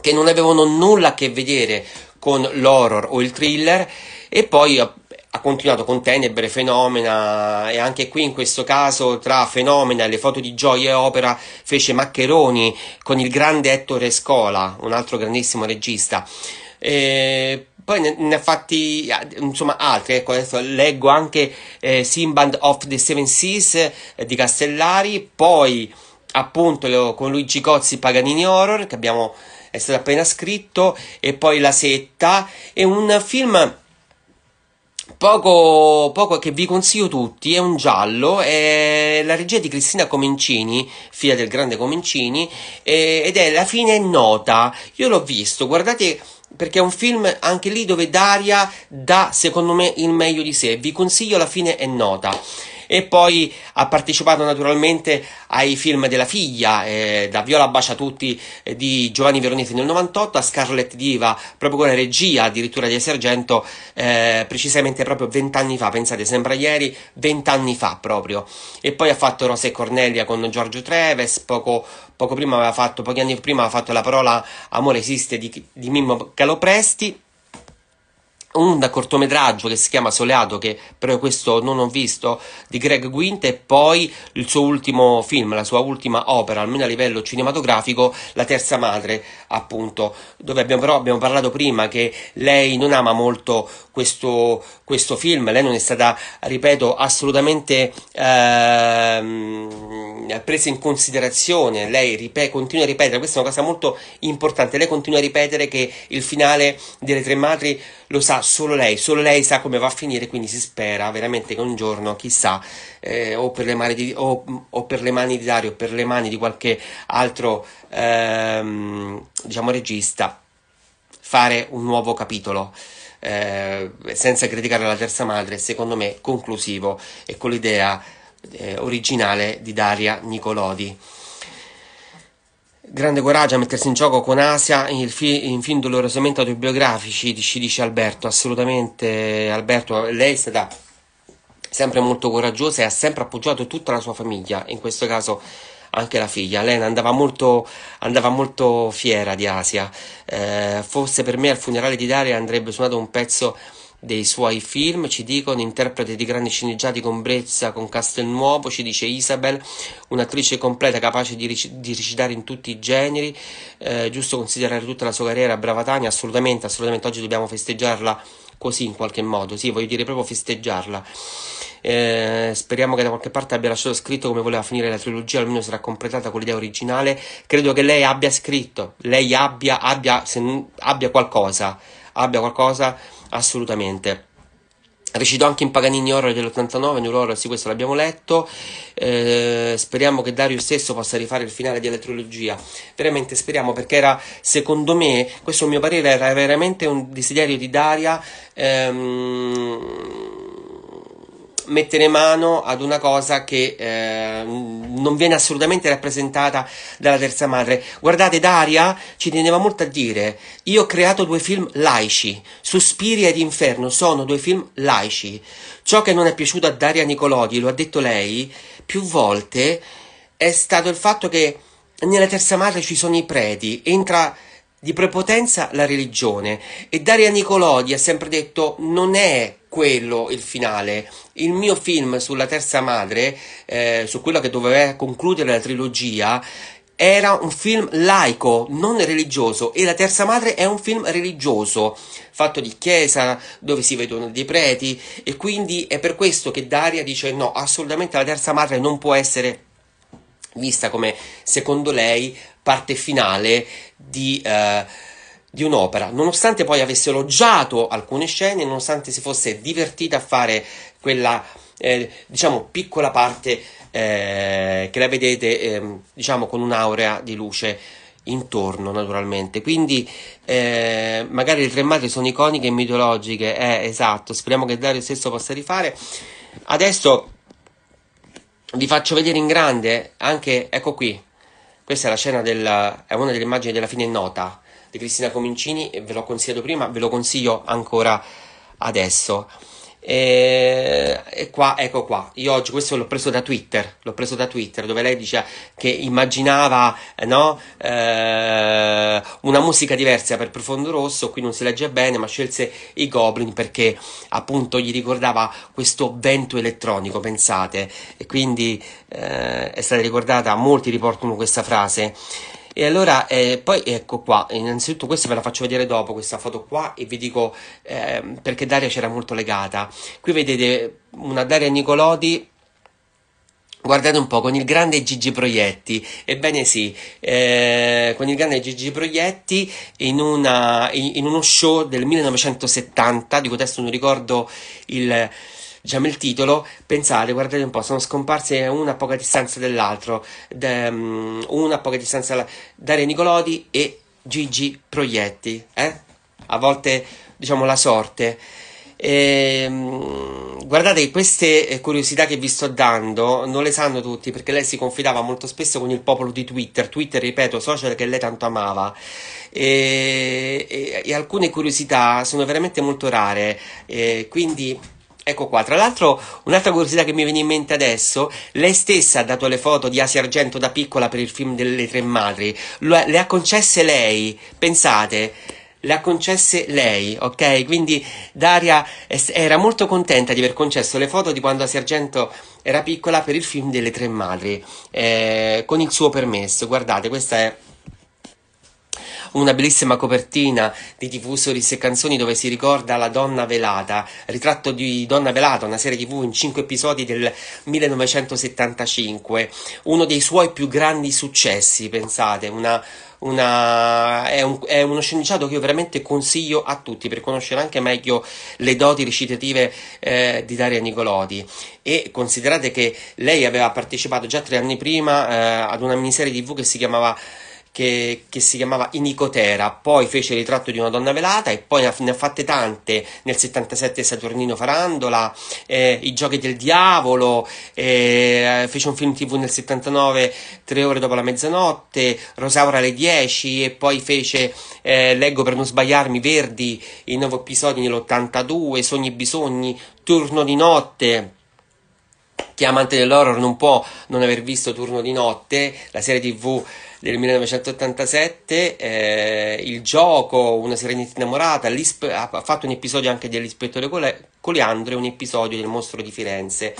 che non avevano nulla a che vedere con l'horror o il thriller e poi ha continuato con Tenebre, Fenomena e anche qui in questo caso tra Fenomena e le foto di Gioia e Opera fece Maccheroni con il grande Ettore Scola, un altro grandissimo regista. E poi ne, ne, ha fatti insomma altri, ecco adesso leggo anche eh, Simband of the Seven Seas eh, di Castellari, poi appunto lo, con Luigi Cozzi Paganini Horror che abbiamo, è stato appena scritto e poi La Setta e un film Poco, poco, che vi consiglio tutti è un giallo, è la regia di Cristina Comencini, figlia del grande Comencini, è, ed è La fine è nota. Io l'ho visto, guardate perché è un film anche lì dove Daria dà secondo me il meglio di sé. Vi consiglio La fine è nota. E poi ha partecipato naturalmente ai film della figlia, eh, da Viola Bacia Tutti eh, di Giovanni Veronesi nel 98 a Scarlett Diva, proprio con la regia addirittura di Sergento, eh, precisamente proprio vent'anni fa, pensate, sembra ieri, vent'anni fa proprio. E poi ha fatto Rosa e Cornelia con Giorgio Treves, poco, poco prima aveva fatto, pochi anni prima aveva fatto La parola Amore esiste di, di Mimmo Calopresti un cortometraggio che si chiama Soleato, che però questo non ho visto, di Greg Guint, e poi il suo ultimo film, la sua ultima opera, almeno a livello cinematografico, La terza madre, appunto, dove abbiamo, però abbiamo parlato prima che lei non ama molto questo, questo film, lei non è stata, ripeto, assolutamente ehm, presa in considerazione, lei ripet- continua a ripetere, questa è una cosa molto importante, lei continua a ripetere che il finale delle tre madri lo sa solo lei, solo lei sa come va a finire, quindi si spera veramente che un giorno, chissà, eh, o, per di, o, o, per le mani di Dario, o per le mani di qualche altro ehm, diciamo regista, fare un nuovo capitolo. Eh, senza criticare la terza madre, secondo me conclusivo e con l'idea eh, originale di Daria Nicolodi. Grande coraggio a mettersi in gioco con Asia in, fi- in film dolorosamente autobiografici, ci dice Alberto. Assolutamente, Alberto, lei è stata sempre molto coraggiosa e ha sempre appoggiato tutta la sua famiglia, in questo caso anche la figlia. Lena andava molto, andava molto fiera di Asia. Eh, forse per me al funerale di Daria andrebbe suonato un pezzo dei suoi film, ci dicono interprete di grandi sceneggiati con Brezza, con Castelnuovo, ci dice Isabel, un'attrice completa capace di, ric- di recitare in tutti i generi, eh, giusto considerare tutta la sua carriera, brava Tania, assolutamente, assolutamente, oggi dobbiamo festeggiarla così in qualche modo, sì, voglio dire proprio festeggiarla. Eh, speriamo che da qualche parte abbia lasciato scritto come voleva finire la trilogia, almeno sarà completata con l'idea originale. Credo che lei abbia scritto, lei abbia, abbia, se, abbia qualcosa, abbia qualcosa assolutamente. Recito anche in Paganini Horror dell'89, New Horror, sì, questo l'abbiamo letto. Eh, speriamo che Dario stesso possa rifare il finale di trilogia. Veramente speriamo, perché era, secondo me, questo è il mio parere, era veramente un desiderio di Daria. Ehm, mettere mano ad una cosa che eh, non viene assolutamente rappresentata dalla terza madre. Guardate, Daria ci teneva molto a dire: Io ho creato due film laici. Suspiri ed Inferno sono due film laici. Ciò che non è piaciuto a Daria Nicolodi, lo ha detto lei più volte, è stato il fatto che nella terza madre ci sono i preti, entra di prepotenza la religione e Daria Nicolodi ha sempre detto non è quello il finale. Il mio film sulla terza madre, eh, su quello che doveva concludere la trilogia, era un film laico, non religioso, e La terza madre è un film religioso, fatto di chiesa, dove si vedono dei preti, e quindi è per questo che Daria dice no, assolutamente la terza madre non può essere vista come, secondo lei, parte finale di... Eh, di un'opera, nonostante poi avesse elogiato alcune scene, nonostante si fosse divertita a fare quella, eh, diciamo, piccola parte eh, che la vedete, eh, diciamo, con un'aurea di luce intorno, naturalmente. Quindi, eh, magari le tre madri sono iconiche e mitologiche, eh, esatto, speriamo che Dario stesso possa rifare. Adesso vi faccio vedere in grande anche, ecco qui, questa è la scena della, è una delle immagini della fine nota, di Cristina Comincini e ve l'ho consigliato prima, ve lo consiglio ancora adesso. E, e qua, ecco qua, io oggi questo l'ho preso da Twitter, l'ho preso da Twitter dove lei dice che immaginava eh, no, eh, una musica diversa per Profondo Rosso, qui non si legge bene, ma scelse i Goblin perché appunto gli ricordava questo vento elettronico, pensate, e quindi eh, è stata ricordata, molti riportano questa frase e allora, eh, poi ecco qua, innanzitutto questa ve la faccio vedere dopo, questa foto qua, e vi dico eh, perché Daria c'era molto legata. Qui vedete una Daria Nicolodi Guardate un po', con il grande Gigi Proietti, ebbene sì, eh, con il grande Gigi Proietti in, una, in, in uno show del 1970, di cui adesso non ricordo il, diciamo, il titolo, pensate, guardate un po', sono scomparse una a poca distanza dell'altro, de, um, mm, una a poca distanza da Daria Nicolodi e Gigi Proietti, eh? a volte diciamo la sorte. E, um, guardate, queste curiosità che vi sto dando non le sanno tutti perché lei si confidava molto spesso con il popolo di Twitter, Twitter, ripeto, social che lei tanto amava. E, e, e alcune curiosità sono veramente molto rare, quindi Ecco qua, tra l'altro un'altra curiosità che mi viene in mente adesso, lei stessa ha dato le foto di Asia Argento da piccola per il film delle tre madri, le ha concesse lei, pensate, le ha concesse lei, ok? Quindi Daria era molto contenta di aver concesso le foto di quando Asia Argento era piccola per il film delle tre madri, eh, con il suo permesso, guardate, questa è una bellissima copertina di Diffusori e Canzoni dove si ricorda la donna velata, ritratto di donna velata, una serie tv in 5 episodi del 1975, uno dei suoi più grandi successi, pensate, una una, è, un, è, uno sceneggiato che io veramente consiglio a tutti per conoscere anche meglio le doti recitative eh, di Daria Nicolodi. E considerate che lei aveva partecipato già tre anni prima eh, ad una miniserie tv che si chiamava che, che, si chiamava Inicotera, poi fece il ritratto di una donna velata e poi ne ha fatte tante nel 77 Saturnino Farandola, eh, I giochi del diavolo, eh, fece un film tv nel 79 Tre ore dopo la mezzanotte, Rosaura alle 10 e poi fece eh, Leggo per non sbagliarmi Verdi, i nuovi episodi nell'82, Sogni e bisogni, Turno di notte chi è amante dell'horror non può non aver visto Turno di notte, la serie tv del 1987, eh, il gioco Una Serenità innamorata, ha fatto un episodio anche dell'ispettore Coliandro e un episodio del mostro di Firenze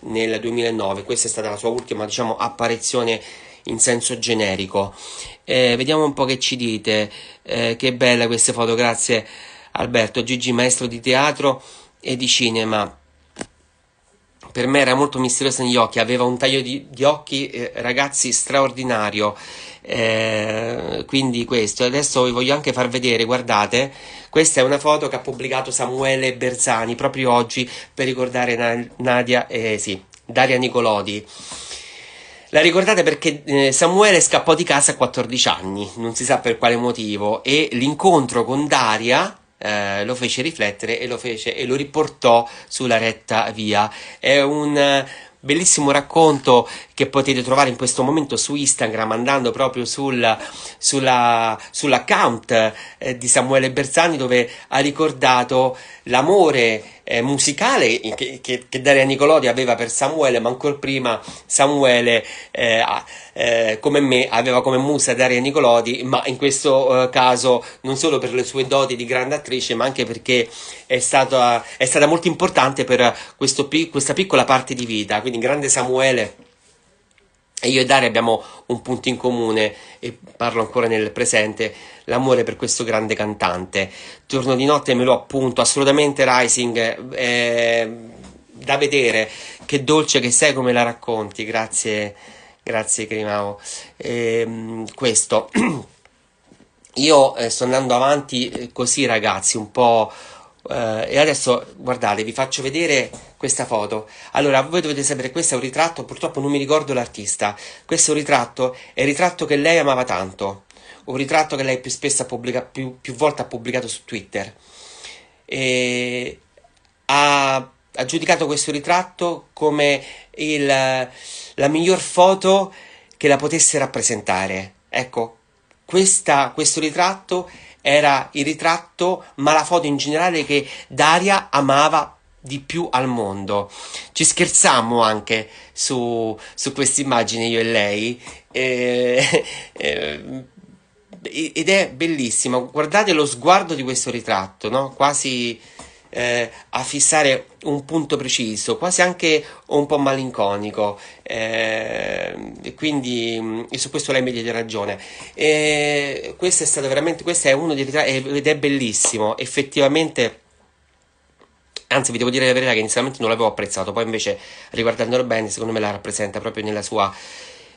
nel 2009, questa è stata la sua ultima diciamo, apparizione in senso generico. Eh, vediamo un po' che ci dite, eh, che bella queste foto, grazie Alberto, Gigi maestro di teatro e di cinema per me era molto misteriosa negli occhi, aveva un taglio di, di occhi, eh, ragazzi, straordinario. Eh, quindi questo, adesso vi voglio anche far vedere, guardate, questa è una foto che ha pubblicato Samuele Berzani proprio oggi per ricordare Na- Nadia, eh, sì, Daria Nicolodi. La ricordate perché eh, Samuele scappò di casa a 14 anni, non si sa per quale motivo, e l'incontro con Daria eh, lo fece riflettere e lo, fece, e lo riportò sulla retta via. È un eh, bellissimo racconto che potete trovare in questo momento su Instagram andando proprio sul, sulla, sull'account eh, di Samuele Bersani dove ha ricordato l'amore eh, musicale che, che, che, Daria Nicolodi aveva per Samuele, ma ancora prima Samuele eh, eh, come me aveva come musa Daria Nicolodi, ma in questo eh, caso non solo per le sue doti di grande attrice, ma anche perché è stata, eh, è stata molto importante per questo, questa piccola parte di vita, quindi grande Samuele e io e Daria abbiamo un punto in comune, e parlo ancora nel presente, l'amore per questo grande cantante. Torno di notte me lo appunto, assolutamente Rising, eh, da vedere, che dolce che sei come la racconti, grazie, grazie Crimao. Eh, questo, io eh, sto andando avanti eh, così ragazzi, un po' eh, e adesso guardate, vi faccio vedere questa foto. Allora, voi dovete sapere, questo è un ritratto, purtroppo non mi ricordo l'artista. Questo è un ritratto, è il ritratto che lei amava tanto. Un ritratto che lei più spesso ha pubblicato, più, più volte ha pubblicato su Twitter. E ha ha giudicato questo ritratto come il, la miglior foto che la potesse rappresentare. Ecco, questa, questo ritratto era il ritratto, ma la foto in generale che Daria amava di più al mondo. Ci scherzammo anche su, su questa immagine io e lei. Eh, eh, ed è bellissimo. Guardate lo sguardo di questo ritratto, no? quasi eh, a fissare un punto preciso, quasi anche un po' malinconico. Eh, e quindi mm, e su questo lei mi diede ragione. E questo è stato veramente, questo è uno dei ritratti ed è bellissimo, effettivamente. Anzi, vi devo dire la verità che inizialmente non l'avevo apprezzato, poi invece riguardandolo bene, secondo me la rappresenta proprio nella sua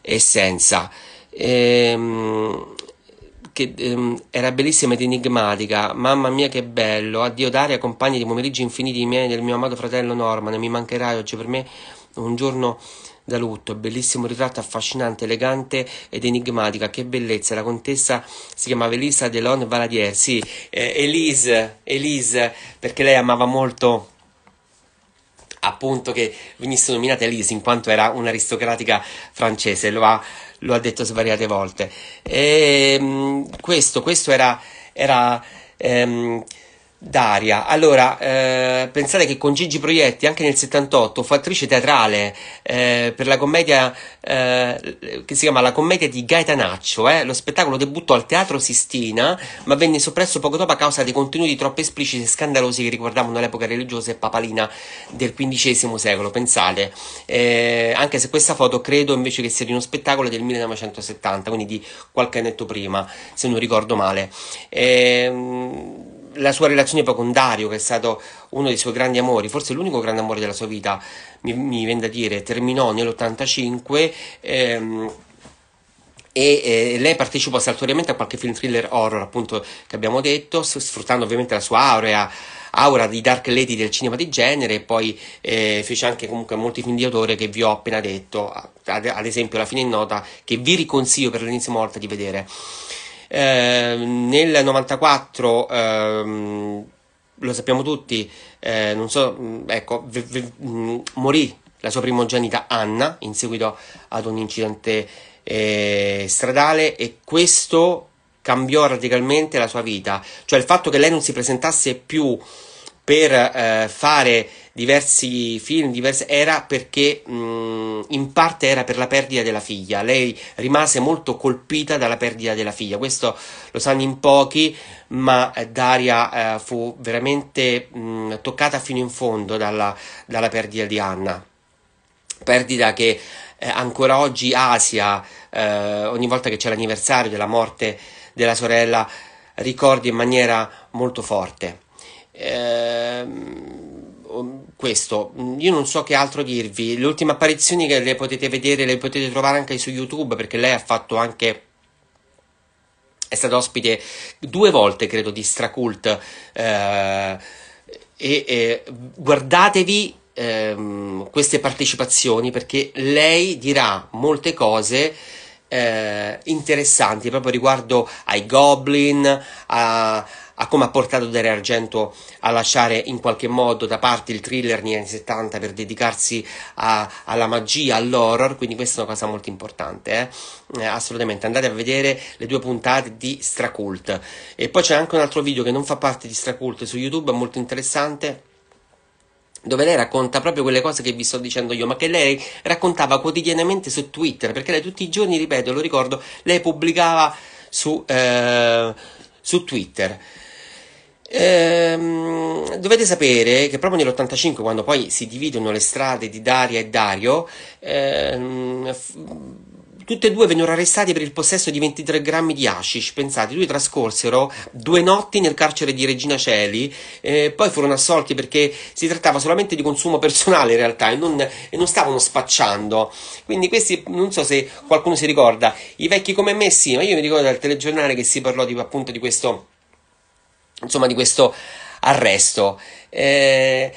essenza. Ehm, che ehm, era bellissima ed enigmatica. Mamma mia, che bello! Addio Daria, compagni di pomeriggi infiniti miei del mio amato fratello Norman. Mi mancherai oggi per me un giorno da lutto. Bellissimo ritratto, affascinante, elegante ed enigmatica. Che bellezza! La contessa si chiamava Elisa Delon Valadier. Sì, eh, Elise, Elise, perché lei amava molto appunto che venisse nominata Elise in quanto era un'aristocratica francese. Lo ha lo ha detto svariate volte. E, ehm, questo, questo era, era ehm, Daria, allora eh, pensate che con Gigi Proietti anche nel 78 fu attrice teatrale eh, per la commedia eh, che si chiama La commedia di Gaetanaccio, eh, lo spettacolo debuttò al Teatro Sistina ma venne soppresso poco dopo a causa dei contenuti troppo espliciti e scandalosi che riguardavano l'epoca religiosa e papalina del XV secolo, pensate, eh, anche se questa foto credo invece che sia di uno spettacolo del 1970, quindi di qualche annetto prima, se non ricordo male. Ehm la sua relazione poi con Dario, che è stato uno dei suoi grandi amori, forse l'unico grande amore della sua vita, mi, mi viene da dire, terminò nell'85. Ehm, e eh, lei partecipò saltuariamente a qualche film thriller horror, appunto, che abbiamo detto, sfruttando ovviamente la sua aurea aura di Dark Lady del cinema di genere e poi eh, fece anche comunque molti film di autore che vi ho appena detto, ad, ad esempio La fine in nota, che vi riconsiglio per l'ennesima volta di vedere. Ehm, nel 94, ehm, lo sappiamo tutti, eh, non so, mm, ecco, v- v- mm, morì la sua primogenita Anna in seguito ad un incidente eh, stradale e questo cambiò radicalmente la sua vita. Cioè il fatto che lei non si presentasse più per eh, fare diversi film, diverse... era perché mh, in parte era per la perdita della figlia. Lei rimase molto colpita dalla perdita della figlia. Questo lo sanno in pochi, ma eh, Daria eh, fu veramente mh, toccata fino in fondo dalla, dalla perdita di Anna. Perdita che eh, ancora oggi Asia, eh, ogni volta che c'è l'anniversario della morte della sorella, ricordi in maniera molto forte. Ehm questo, io non so che altro dirvi. Le ultime apparizioni che le potete vedere, le potete trovare anche su YouTube perché lei ha fatto anche. È stato ospite due volte, credo, di Stracult. Eh, e, e, guardatevi ehm, queste partecipazioni perché lei dirà molte cose. Eh, interessanti proprio riguardo ai goblin, a, a come ha portato Dario Argento a lasciare in qualche modo da parte il thriller negli anni 70 per dedicarsi a, alla magia, all'horror, quindi questa è una cosa molto importante, eh. eh? assolutamente, andate a vedere le due puntate di Stracult. E poi c'è anche un altro video che non fa parte di Stracult su YouTube, molto interessante dove lei racconta proprio quelle cose che vi sto dicendo io, ma che lei raccontava quotidianamente su Twitter, perché lei tutti i giorni, ripeto, lo ricordo, lei pubblicava su, eh, su Twitter. Ehm, dovete sapere che proprio nell'85, quando poi si dividono le strade di Daria e Dario, ehm, f- tutti e due vennero arrestati per il possesso di 23 grammi di hashish. Pensate, due trascorsero due notti nel carcere di Regina Celi, eh, poi furono assolti perché si trattava solamente di consumo personale in realtà e non, e non, stavano spacciando. Quindi questi, non so se qualcuno si ricorda, i vecchi come me sì, ma io mi ricordo dal telegiornale che si parlò di, appunto di questo insomma, di questo arresto. Eh,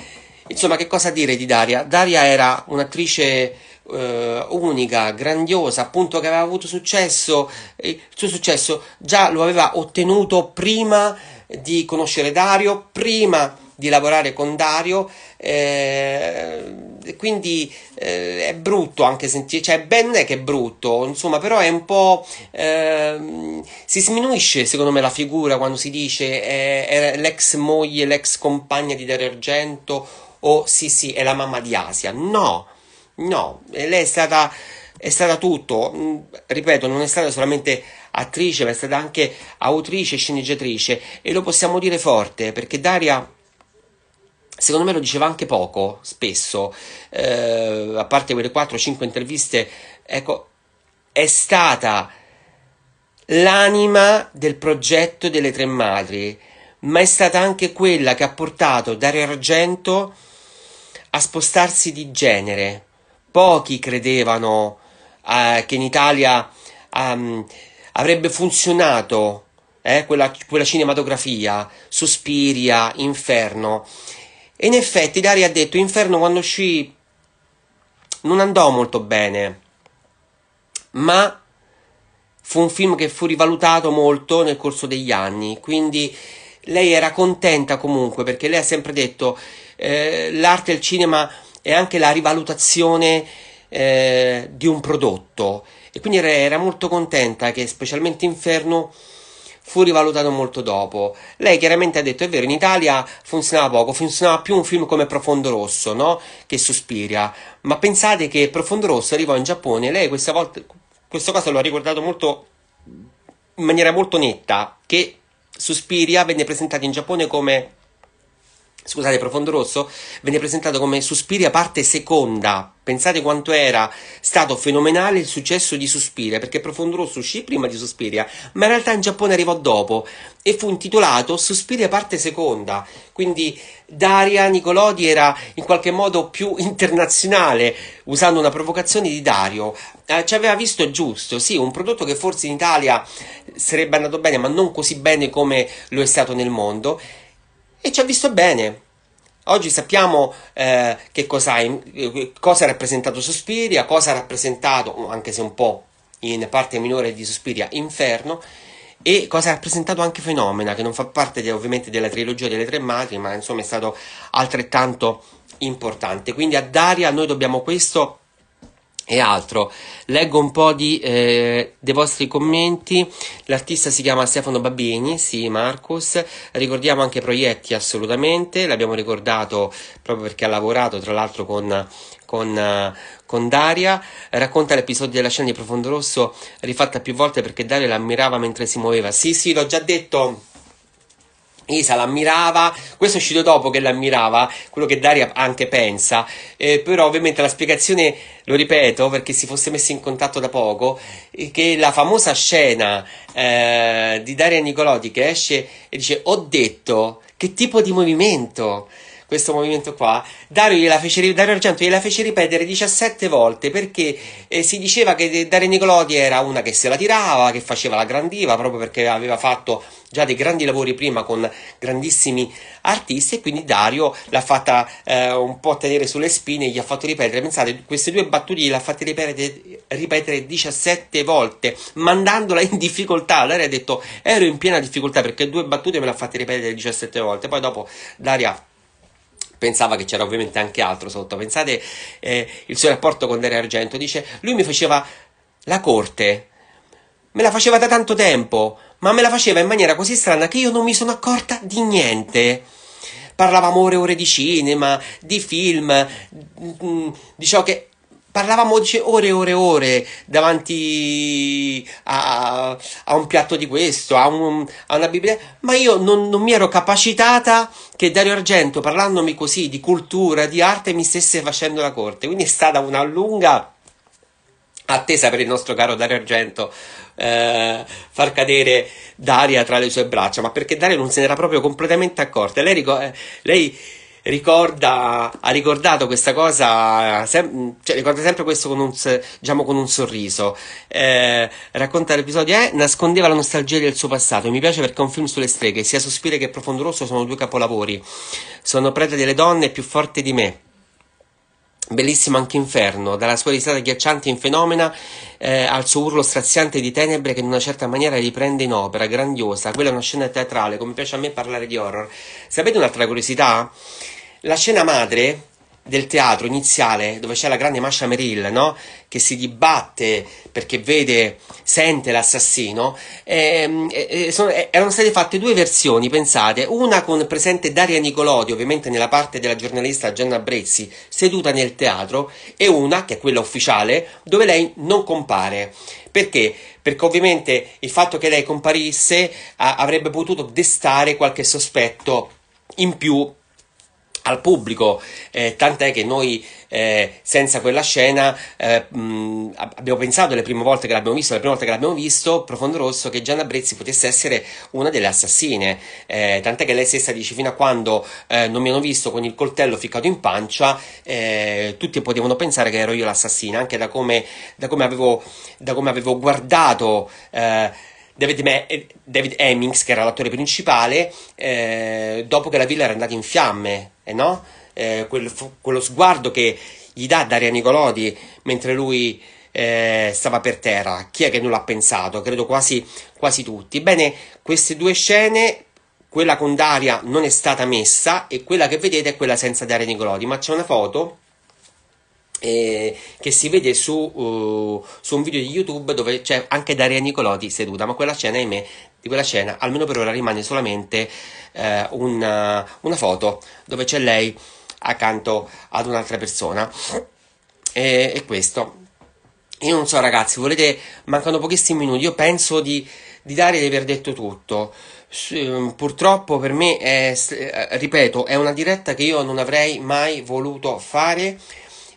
insomma, che cosa dire di Daria? Daria era un'attrice eh, unica, grandiosa, appunto che aveva avuto successo, il suo successo già lo aveva ottenuto prima di conoscere Dario, prima di lavorare con Dario, eh, quindi eh, è brutto anche sentire, cioè ben è che è brutto, insomma, però è un po'... Eh, si sminuisce secondo me la figura quando si dice è, l'ex moglie, l'ex compagna di Dario Argento o sì sì è la mamma di Asia, no, no, lei è stata è stata tutto, mm, ripeto, non è stata solamente attrice, ma è stata anche autrice e sceneggiatrice e lo possiamo dire forte perché Daria secondo me lo diceva anche poco, spesso, eh, a parte quelle 4-5 interviste, ecco, è stata l'anima del progetto delle Tre Madri, ma è stata anche quella che ha portato Dario Argento a spostarsi di genere. Pochi credevano eh, che in Italia um, avrebbe funzionato eh, quella, quella cinematografia, Sospiria, Inferno. E in effetti Dari ha detto Inferno quando uscì non andò molto bene, ma fu un film che fu rivalutato molto nel corso degli anni, quindi lei era contenta comunque perché lei ha sempre detto eh, l'arte e il cinema è anche la rivalutazione eh, di un prodotto e quindi era, era molto contenta che specialmente Inferno fu rivalutato molto dopo. Lei chiaramente ha detto: è vero, in Italia funzionava poco, funzionava più un film come Profondo Rosso, no? Che Sospiria. Ma pensate che Profondo Rosso arrivò in Giappone. Lei questa volta, questa cosa lo ha ricordato molto in maniera molto netta. Che Sospiria venne presentato in Giappone come scusate, Profondo Rosso, venne presentato come Suspiria parte seconda. Pensate quanto era stato fenomenale il successo di Suspiria, perché Profondo Rosso uscì prima di Suspiria, ma in realtà in Giappone arrivò dopo e fu intitolato Suspiria parte seconda. Quindi Daria Nicolodi era in qualche modo più internazionale, usando una provocazione di Dario. Eh, ci aveva visto giusto, sì, un prodotto che forse in Italia sarebbe andato bene, ma non così bene come lo è stato nel mondo e ci ha visto bene. Oggi sappiamo eh, che cosa, eh, cosa ha rappresentato Sospiria, cosa ha rappresentato, anche se un po' in parte minore di Sospiria, Inferno, e cosa ha rappresentato anche Fenomena, che non fa parte de, ovviamente della trilogia delle tre madri, ma insomma è stato altrettanto importante. Quindi a Daria noi dobbiamo questo e altro. Leggo un po' di, eh, dei vostri commenti. L'artista si chiama Stefano Babini, sì, Marcus. Ricordiamo anche Proietti, assolutamente. L'abbiamo ricordato proprio perché ha lavorato, tra l'altro, con, con, eh, con Daria. Racconta l'episodio della scena di Profondo Rosso rifatta più volte perché Daria l'ammirava mentre si muoveva. Sì, sì, l'ho già detto. Isa l'ammirava, questo è uscito dopo che l'ammirava, quello che Daria anche pensa, eh, però ovviamente la spiegazione, lo ripeto perché si fosse messo in contatto da poco, che la famosa scena eh, di Daria Nicolotti che esce e dice ho detto che tipo di movimento, questo movimento qua, Dario, fece, Dario Argento gliela fece ripetere 17 volte perché eh, si diceva che eh, Dario Nicolodi era una che se la tirava, che faceva la grandiva proprio perché aveva fatto già dei grandi lavori prima con grandissimi artisti e quindi Dario l'ha fatta eh, un po' tenere sulle spine, gli ha fatto ripetere, pensate, queste due battute gliel'ha fatta ripetere, ripetere 17 volte, mandandola in difficoltà. Dario ha detto ero in piena difficoltà perché due battute me le ha fatte ripetere 17 volte, poi dopo Dario Daria pensava che c'era ovviamente anche altro sotto. Pensate eh, il suo rapporto con Dario Argento, dice lui mi faceva la corte, me la faceva da tanto tempo, ma me la faceva in maniera così strana che io non mi sono accorta di niente. Parlavamo ore e ore di cinema, di film, mm, di ciò che parlavamo ore e ore e ore davanti a, a, un piatto di questo, a, un, a una Bibbia, ma io non, non, mi ero capacitata che Dario Argento, parlandomi così di cultura, di arte, mi stesse facendo la corte. Quindi è stata una lunga attesa per il nostro caro Dario Argento. Eh, far cadere Daria tra le sue braccia, ma perché Daria non se n'era proprio completamente accorta. Lei, ricorda, eh, lei ricorda, ha ricordato questa cosa, sem- cioè, ricorda sempre questo con un, diciamo, con un sorriso. Eh, racconta l'episodio è eh, Nascondeva la nostalgia del suo passato. Mi piace perché è un film sulle streghe, sia Sospire che Profondo Rosso sono due capolavori. Sono preda delle donne più forte di me. Bellissimo anche Inferno, dalla sua risata ghiacciante in fenomena eh, al suo urlo straziante di tenebre che in una certa maniera riprende in opera, grandiosa. Quella è una scena teatrale, come piace a me parlare di horror. Sapete un'altra curiosità? La scena madre del teatro iniziale, dove c'è la grande Masha Merrill, no? che si dibatte perché vede, sente l'assassino, ehm, eh, sono, erano state fatte due versioni, pensate, una con presente Daria Nicolodi, ovviamente nella parte della giornalista Gianna Brezzi, seduta nel teatro, e una, che è quella ufficiale, dove lei non compare. Perché? Perché ovviamente il fatto che lei comparisse a, avrebbe potuto destare qualche sospetto in più al pubblico, eh, tant'è che noi eh, senza quella scena eh, mh, abbiamo pensato le prime volte che l'abbiamo visto, la prima volta che l'abbiamo visto, Profondo Rosso, che Gianna Brezzi potesse essere una delle assassine, eh, tant'è che lei stessa dice fino a quando eh, non mi hanno visto con il coltello ficcato in pancia, eh, tutti potevano pensare che ero io l'assassina, anche da come, da come, avevo, da come avevo guardato David, Ma- eh, David Hemmings, che era l'attore principale, eh, dopo che la villa era andata in fiamme, eh no? eh, quel, quello sguardo che gli dà Daria Nicolodi mentre lui eh, stava per terra. Chi è che non l'ha pensato? Credo quasi, quasi tutti. Bene, queste due scene quella con Daria non è stata messa e quella che vedete è quella senza Daria Nicolodi, ma c'è una foto eh, che si vede su, uh, su, un video di YouTube dove c'è anche Daria Nicolotti seduta, ma quella scena, ahimè, di quella scena almeno per ora rimane solamente eh, una, una, foto dove c'è lei accanto ad un'altra persona. E, e, questo. Io non so ragazzi, volete, mancano pochissimi minuti, io penso di, di Daria di aver detto tutto. Mm, purtroppo per me, è, eh, ripeto, è una diretta che io non avrei mai voluto fare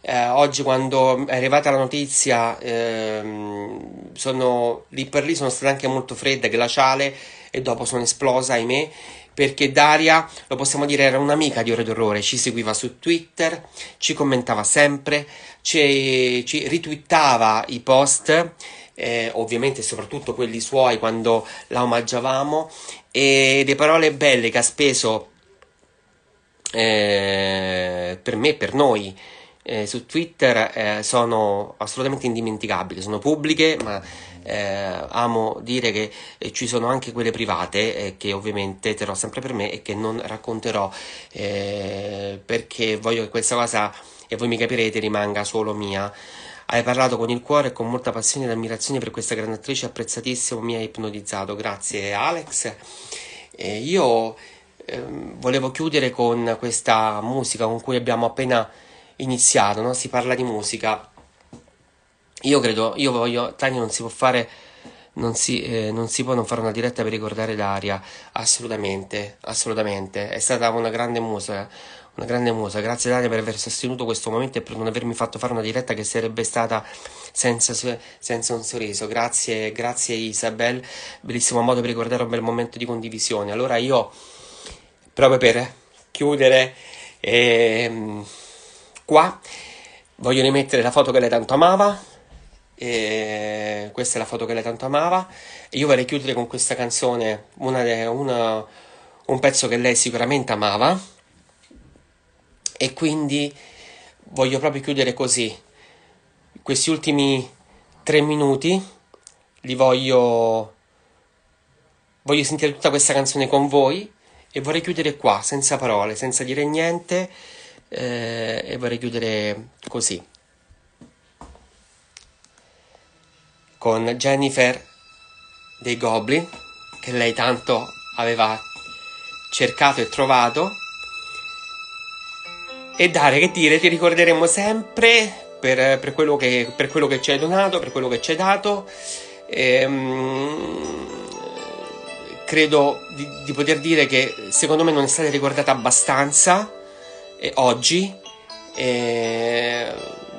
eh, oggi quando è arrivata la notizia ehm, sono lì per lì sono stata anche molto fredda, e glaciale e dopo sono esplosa, ahimè, perché Daria, lo possiamo dire, era un'amica di Ore d'Orrore, ci seguiva su Twitter, ci commentava sempre, ci, ci ritwittava i post eh, ovviamente soprattutto quelli suoi quando la omaggiavamo e le parole belle che ha speso eh, per me, per noi eh, su Twitter eh, sono assolutamente indimenticabili, sono pubbliche, ma eh, amo dire che eh, ci sono anche quelle private eh, che ovviamente terrò sempre per me e che non racconterò eh, perché voglio che questa cosa, e voi mi capirete, rimanga solo mia. Hai parlato con il cuore e con molta passione ed ammirazione per questa grande attrice apprezzatissima, mi ha ipnotizzato. Grazie Alex. io ehm, volevo chiudere con questa musica con cui abbiamo appena iniziato, no? si parla di musica. Io credo, io voglio, Tania non si può fare, non si, eh, non si può non fare una diretta per ricordare Daria, assolutamente, assolutamente, è stata una grande musa, una grande musa, grazie Daria per aver sostenuto questo momento e per non avermi fatto fare una diretta che sarebbe stata senza, senza un sorriso, grazie, grazie Isabel, bellissimo modo per ricordare un bel momento di condivisione, allora io, proprio per chiudere, ehm, qua voglio rimettere la foto che lei tanto amava e questa è la foto che lei tanto amava e io vorrei chiudere con questa canzone una, una, un pezzo che lei sicuramente amava e quindi voglio proprio chiudere così questi ultimi tre minuti li voglio voglio sentire tutta questa canzone con voi e vorrei chiudere qua senza parole senza dire niente eh, e vorrei chiudere così. Con Jennifer dei Goblin, che lei tanto aveva cercato e trovato. E Dare, che dire, ti ricorderemo sempre per, per, quello, che, per quello che ci hai donato, per quello che ci hai dato. Ehm, credo di, di, poter dire che secondo me non è stata ricordata abbastanza e oggi eh,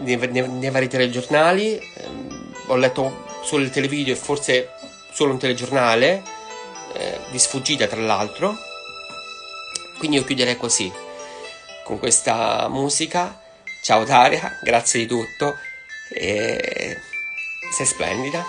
e nei, vari telegiornali. Ehm, ho letto solo il televideo e forse solo un telegiornale, eh, di sfuggita tra l'altro. Quindi io chiuderei così, con questa musica. Ciao Daria, grazie di tutto e sei splendida.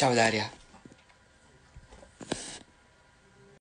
Ciao Daria.